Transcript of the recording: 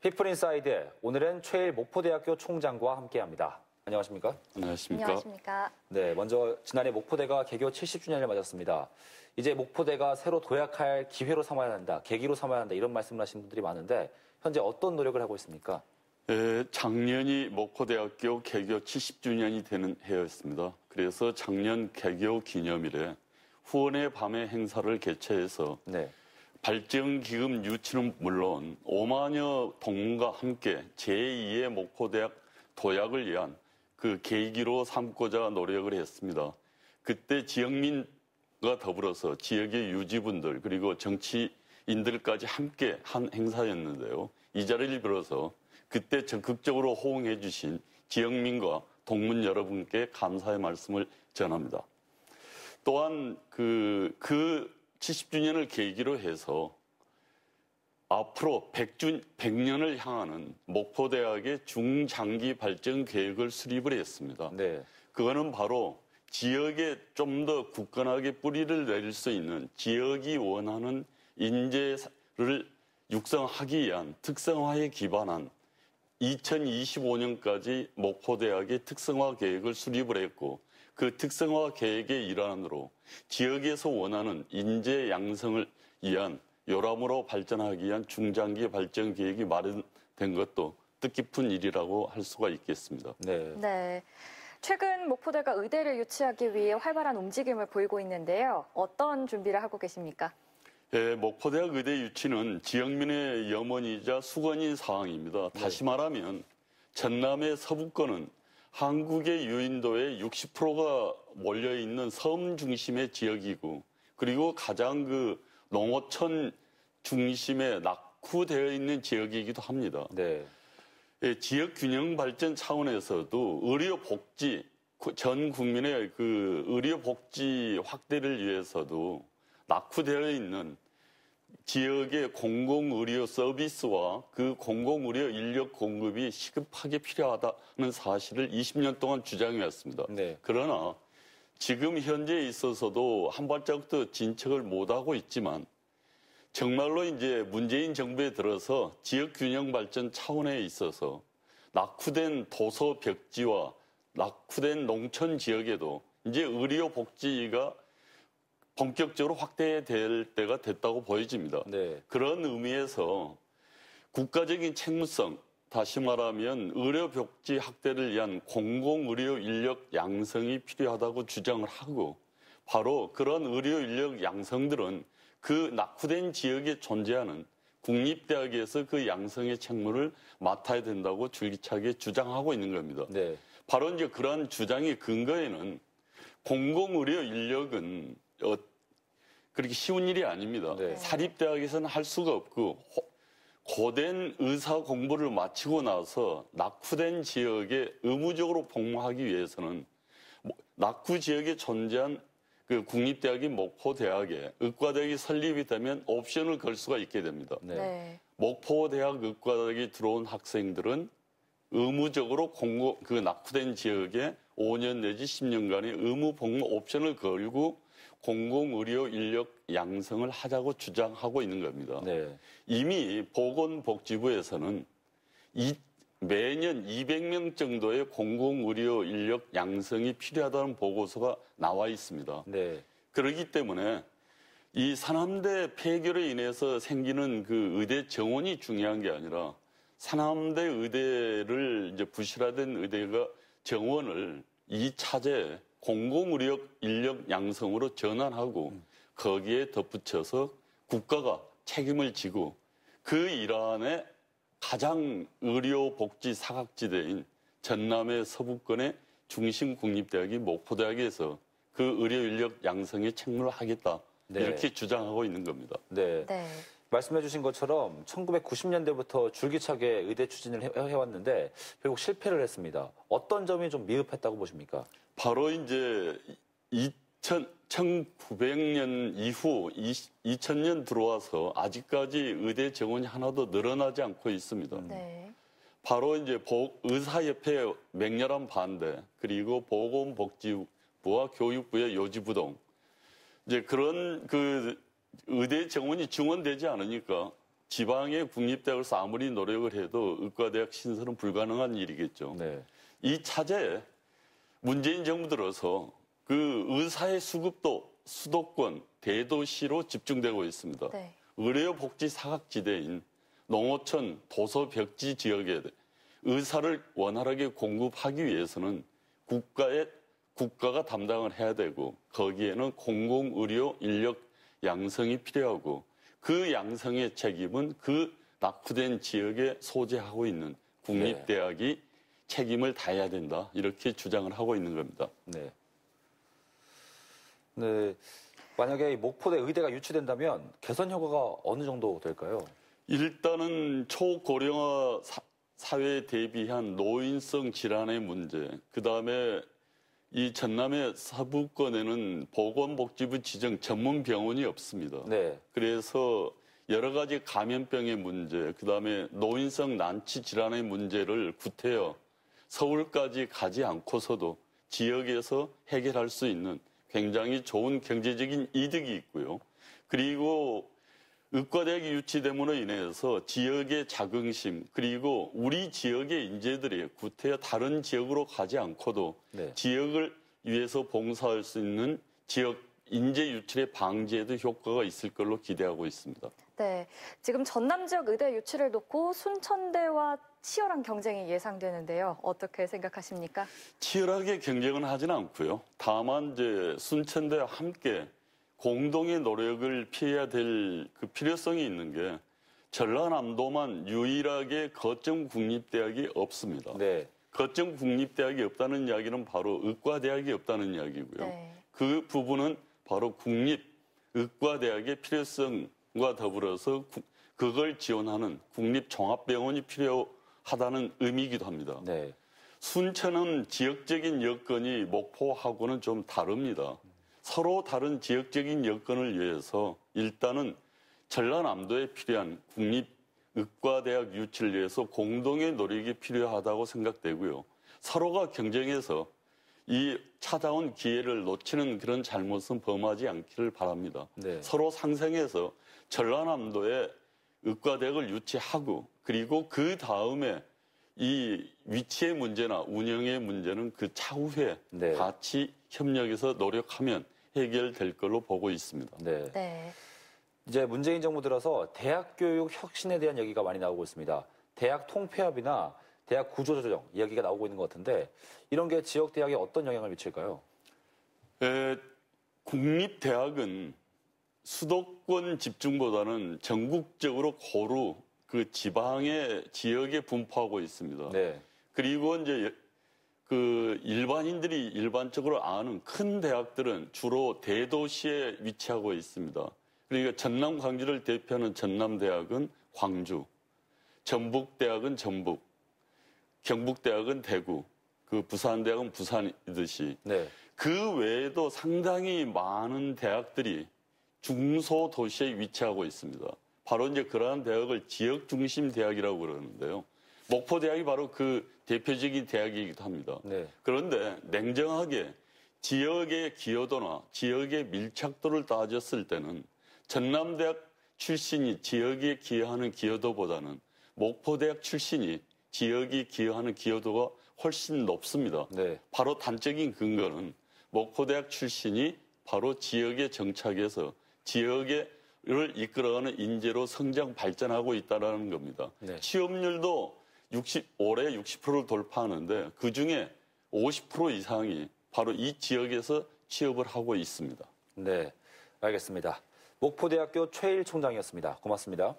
피플인사이드 오늘은 최일 목포대학교 총장과 함께합니다. 안녕하십니까? 안녕하십니까? 안녕하십니까? 네, 먼저 지난해 목포대가 개교 70주년을 맞았습니다. 이제 목포대가 새로 도약할 기회로 삼아야 한다, 계기로 삼아야 한다 이런 말씀을 하신 분들이 많은데 현재 어떤 노력을 하고 있습니까? 예, 작년이 목포대학교 개교 70주년이 되는 해였습니다. 그래서 작년 개교 기념일에 후원의 밤의 행사를 개최해서 네. 발전기금 유치는 물론 5만여 동문과 함께 제2의 목포대학 도약을 위한 그 계기로 삼고자 노력을 했습니다. 그때 지역민과 더불어서 지역의 유지분들 그리고 정치인들까지 함께 한 행사였는데요. 이 자리를 빌어서 그때 적극적으로 호응해 주신 지역민과 동문 여러분께 감사의 말씀을 전합니다. 또한 그, 그 70주년을 계기로 해서 앞으로 100주, 100년을 향하는 목포대학의 중장기 발전 계획을 수립을 했습니다. 네. 그거는 바로 지역에 좀 더 굳건하게 뿌리를 내릴 수 있는 지역이 원하는 인재를 육성하기 위한 특성화에 기반한 2025년까지 목포대학의 특성화 계획을 수립을 했고 그 특성화 계획의 일환으로 지역에서 원하는 인재 양성을 위한 요람으로 발전하기 위한 중장기 발전 계획이 마련된 것도 뜻깊은 일이라고 할 수가 있겠습니다. 네. 네. 최근 목포대가 의대를 유치하기 위해 활발한 움직임을 보이고 있는데요. 어떤 준비를 하고 계십니까? 예, 목포대학 의대 유치는 지역민의 염원이자 수건인 상황입니다 네. 다시 말하면 전남의 서부권은 한국의 유인도의 60%가 몰려 있는 섬 중심의 지역이고 그리고 가장 그 농어촌 중심에 낙후되어 있는 지역이기도 합니다. 네. 예, 지역 균형 발전 차원에서도 의료 복지 전 국민의 그 의료 복지 확대를 위해서도 낙후되어 있는 지역의 공공의료 서비스와 그 공공의료 인력 공급이 시급하게 필요하다는 사실을 20년 동안 주장해왔습니다. 네. 그러나 지금 현재에 있어서도 한 발짝 더 진척을 못하고 있지만 정말로 이제 문재인 정부에 들어서 지역 균형 발전 차원에 있어서 낙후된 도서 벽지와 낙후된 농촌 지역에도 이제 의료 복지가 본격적으로 확대될 때가 됐다고 보여집니다. 네. 그런 의미에서 국가적인 책무성, 다시 말하면 의료 복지 확대를 위한 공공 의료 인력 양성이 필요하다고 주장을 하고 바로 그런 의료 인력 양성들은 그 낙후된 지역에 존재하는 국립대학에서 그 양성의 책무를 맡아야 된다고 줄기차게 주장하고 있는 겁니다. 네. 바로 이제 그러한 주장의 근거에는 공공의료 인력은 어, 그렇게 쉬운 일이 아닙니다. 네. 사립대학에서는 할 수가 없고 고된 의사 공부를 마치고 나서 낙후된 지역에 의무적으로 복무하기 위해서는 뭐, 낙후 지역에 존재한 그 국립대학인 목포대학에 의과대학이 설립이 되면 옵션을 걸 수가 있게 됩니다. 네. 네. 목포대학 의과대학에 들어온 학생들은 의무적으로 공고, 그 낙후된 지역에 5년 내지 10년간의 의무 복무 옵션을 걸고 공공의료 인력 양성을 하자고 주장하고 있는 겁니다. 네. 이미 보건복지부에서는 이, 매년 200명 정도의 공공의료 인력 양성이 필요하다는 보고서가 나와 있습니다. 네. 그렇기 때문에 이 산암대 폐결로 인해서 생기는 그 의대 정원이 중요한 게 아니라 산암대 의대를 이제 부실화된 의대가 정원을 이 차제에 공공의력 인력 양성으로 전환하고 음. 거기에 덧붙여서 국가가 책임을 지고 그 일환에 가장 의료복지 사각지대인 전남의 서북권의 중심 국립대학이 목포대학에서 그 의료 인력 양성에 책무를 하겠다 네. 이렇게 주장하고 있는 겁니다. 네. 네. 말씀해주신 것처럼 1990년대부터 줄기차게 의대 추진을 해, 왔는데 결국 실패를 했습니다. 어떤 점이 좀 미흡했다고 보십니까? 바로 이제 2000, 1900년 이후 20, 0 0년 들어와서 아직까지 의대 정원이 하나도 늘어나지 않고 있습니다. 네. 바로 이제 의사협회 맹렬한 반대 그리고 보건복지부와 교육부의 요지부동 이제 그런 그 의대 정원이 증원되지 않으니까 지방의 국립대학을 아무리 노력을 해도 의과대학 신설은 불가능한 일이겠죠. 네. 이 차제에 문재인 정부 들어서 그 의사의 수급도 수도권 대도시로 집중되고 있습니다. 네. 의료복지 사각지대인 농어촌 도서 벽지 지역에 의사를 원활하게 공급하기 위해서는 국가의 국가가 담당을 해야 되고 거기에는 공공의료 인력 양성이 필요하고 그 양성의 책임은 그 낙후된 지역에 소재하고 있는 국립대학이 네. 책임을 다해야 된다 이렇게 주장을 하고 있는 겁니다. 네. 네. 만약에 목포대 의대가 유치된다면 개선 효과가 어느 정도 될까요? 일단은 초고령화 사, 사회에 대비한 노인성 질환의 문제, 그 다음에 이 전남의 사부권에는 보건복지부 지정 전문 병원이 없습니다. 네. 그래서 여러 가지 감염병의 문제, 그다음에 노인성 난치 질환의 문제를 구태여 서울까지 가지 않고서도 지역에서 해결할 수 있는 굉장히 좋은 경제적인 이득이 있고요. 그리고 의과대학 이 유치됨으로 인해서 지역의 자긍심 그리고 우리 지역의 인재들이 구태여 다른 지역으로 가지 않고도 네. 지역을 위해서 봉사할 수 있는 지역 인재 유출의 방지에도 효과가 있을 걸로 기대하고 있습니다. 네, 지금 전남 지역 의대 유치를 놓고 순천대와 치열한 경쟁이 예상되는데요. 어떻게 생각하십니까? 치열하게 경쟁은 하진 않고요. 다만 이제 순천대와 함께 공동의 노력을 피해야 될 그 필요성이 있는 게 전라남도만 유일하게 거점 국립대학이 없습니다. 네. 거점 국립대학이 없다는 이야기는 바로 의과대학이 없다는 이야기고요. 네. 그 부분은 바로 국립 의과대학의 필요성과 더불어서 구, 그걸 지원하는 국립종합병원이 필요하다는 의미이기도 합니다. 네. 순천은 지역적인 여건이 목포하고는 좀 다릅니다. 서로 다른 지역적인 여건을 위해서 일단은 전라남도에 필요한 국립의과대학 유치를 위해서 공동의 노력이 필요하다고 생각되고요. 서로가 경쟁해서 이 차다운 기회를 놓치는 그런 잘못은 범하지 않기를 바랍니다. 네. 서로 상생해서 전라남도에 의과대학을 유치하고 그리고 그 다음에 이 위치의 문제나 운영의 문제는 그 차후에 네. 같이 협력해서 노력하면 해결될 걸로 보고 있습니다. 네. 네. 이제 문재인 정부 들어서 대학 교육 혁신에 대한 얘기가 많이 나오고 있습니다. 대학 통폐합이나 대학 구조조정 이야기가 나오고 있는 것 같은데 이런 게 지역 대학에 어떤 영향을 미칠까요? 에, 국립 대학은 수도권 집중보다는 전국적으로 고루 그 지방의 지역에 분포하고 있습니다. 네. 그리고 이제 그 일반인들이 일반적으로 아는 큰 대학들은 주로 대도시에 위치하고 있습니다. 그러니까 전남 광주를 대표하는 전남대학은 광주, 전북대학은 전북, 경북대학은 대구, 그 부산대학은 부산이듯이 네. 그 외에도 상당히 많은 대학들이 중소 도시에 위치하고 있습니다. 바로 이제 그러한 대학을 지역 중심 대학이라고 그러는데요. 목포대학이 바로 그 대표적인 대학이기도 합니다. 네. 그런데 냉정하게 지역의 기여도나 지역의 밀착도를 따졌을 때는 전남대학 출신이 지역에 기여하는 기여도보다는 목포대학 출신이 지역이 기여하는 기여도가 훨씬 높습니다. 네. 바로 단적인 근거는 목포대학 출신이 바로 지역의 정착해서 지역을 이끌어가는 인재로 성장 발전하고 있다라는 겁니다. 네. 취업률도 60, 올해 60%를 돌파하는데 그 중에 50% 이상이 바로 이 지역에서 취업을 하고 있습니다. 네, 알겠습니다. 목포대학교 최일 총장이었습니다. 고맙습니다.